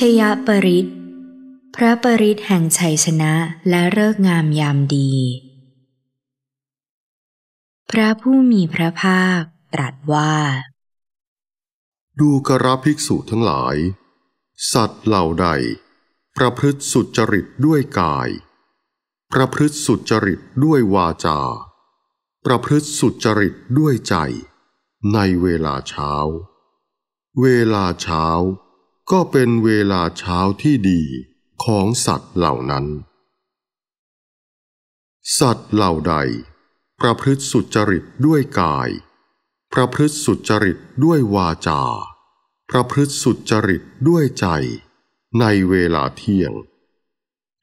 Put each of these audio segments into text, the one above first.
ชยปริศพระปริศแห่งชัยชนะและเลิกงามยามดี พระผู้มีพระภาคตรัสว่า ดูกระภิกษุทั้งหลาย สัตว์เหล่าใดประพฤติสุจริตด้วยกาย ประพฤติสุจริตด้วยวาจา ประพฤติสุจริตด้วยใจ ในเวลาเช้า เวลาเช้าก็เป็นเวลาเช้าที่ดีของสัตว์เหล่านั้น สัตว์เหล่าใด ประพฤติสุจริตด้วยกาย ประพฤติสุจริตด้วยวาจา ประพฤติสุจริตด้วยใจ ในเวลาเที่ยง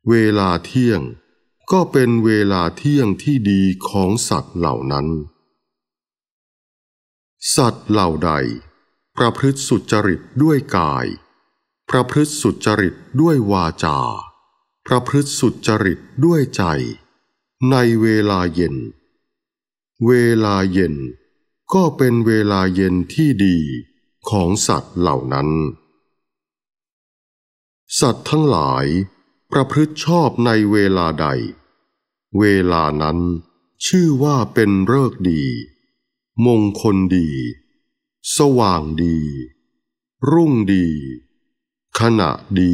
เวลาเที่ยงก็เป็นเวลาเที่ยงที่ดีของสัตว์เหล่านั้น สัตว์เหล่าใด ประพฤติสุจริตด้วยกายประพฤติสุจริตด้วยวาจา ประพฤติสุจริตด้วยใจ ในเวลาเย็น เวลาเย็นก็เป็นเวลาเย็นที่ดีของสัตว์เหล่านั้น สัตว์ทั้งหลาย ประพฤติชอบในเวลาใด เวลานั้นชื่อว่าเป็นเริกดี มงคลดี สว่างดี รุ่งดีขณะดี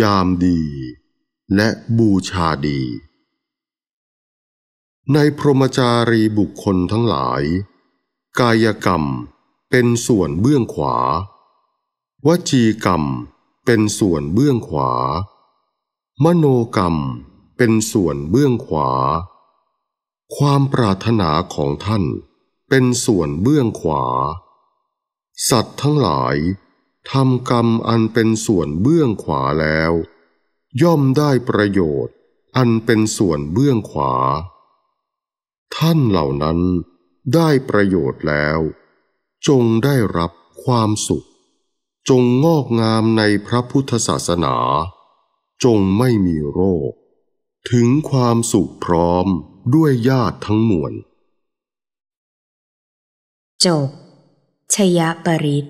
ยามดี และบูชาดี ในพรหมจารีบุคคลทั้งหลาย กายกรรมเป็นส่วนเบื้องขวา วจีกรรมเป็นส่วนเบื้องขวา มโนกรรมเป็นส่วนเบื้องขวา ความปรารถนาของท่าน เป็นส่วนเบื้องขวา สัตว์ทั้งหลายทำกรรมอันเป็นส่วนเบื้องขวาแล้ว ย่อมได้ประโยชน์อันเป็นส่วนเบื้องขวา ท่านเหล่านั้นได้ประโยชน์แล้ว จงได้รับความสุข จงงอกงามในพระพุทธศาสนา จงไม่มีโรค ถึงความสุขพร้อมด้วยญาติทั้งมวลจบชยปริศ